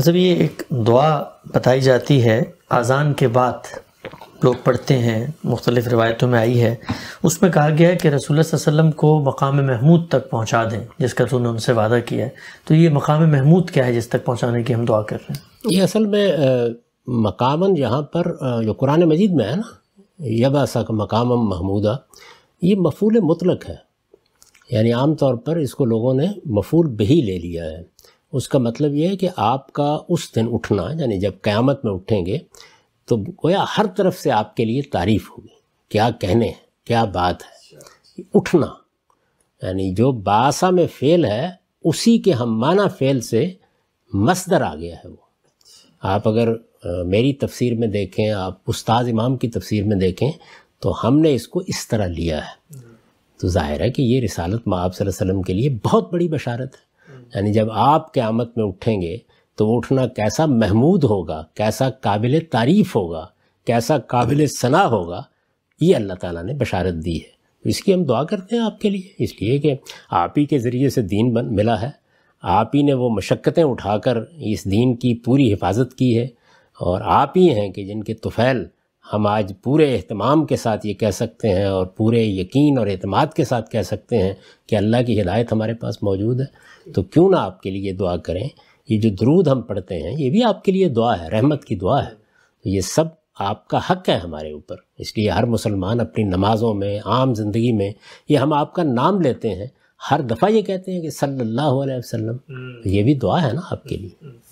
हजब मतलब ये एक दुआ बताई जाती है अज़ान के बाद लोग पढ़ते हैं मुख्तलिफ रिवायतों में आई है उसमें कहा गया है कि रसूल वसम को मकाम महमूद तक पहुँचा दें जिसका तूने उनसे वादा किया है तो ये मकाम महमूद क्या है जिस तक पहुँचाने की हम दुआ कर रहे हैं ये असल में मकामन यहाँ पर जो कुरान मजीद में है ना यबासा का मकाम महमूदा ये मफूल मतलक है यानी आम तौर पर इसको लोगों ने मफूल बही ले लिया है उसका मतलब यह है कि आपका उस दिन उठना यानी जब क़्यामत में उठेंगे तो गोया हर तरफ से आपके लिए तारीफ़ होगी क्या कहने हैं क्या बात है उठना यानी जो बासा में फेल है उसी के हम माना फेल से मसदर आ गया है वो आप अगर मेरी तफसीर में देखें आप उस्ताद इमाम की तफसीर में देखें तो हमने इसको इस तरह लिया है तो जाहिर है कि ये रिसालत माँ आप के लिए बहुत बड़ी बशारत है यानी जब आप क़्यामत में उठेंगे तो उठना कैसा महमूद होगा कैसा काबिल तारीफ़ होगा कैसा काबिल सना होगा ये अल्लाह ताला ने बशारत दी है तो इसकी हम दुआ करते हैं आपके लिए इसलिए कि आप ही के ज़रिए से दीन बन मिला है आप ही ने वो मशक्क़तें उठाकर इस दीन की पूरी हिफाजत की है और आप ही हैं कि जिनके तुफ़ैल हम आज पूरे अहतमाम के साथ ये कह सकते हैं और पूरे यकीन और अतमाद के साथ कह सकते हैं कि अल्लाह की हिदायत हमारे पास मौजूद है तो क्यों ना आपके लिए दुआ करें ये जो दरूद हम पढ़ते हैं ये भी आपके लिए दुआ है रहमत की दुआ है तो ये सब आपका हक है हमारे ऊपर इसलिए हर मुसलमान अपनी नमाज़ों में आम ज़िंदगी में ये हम आपका नाम लेते हैं हर दफ़ा ये कहते हैं कि सल्लल्लाहु अलैहि वसल्लम हम्म। ये भी दुआ है ना आपके लिए हम्म।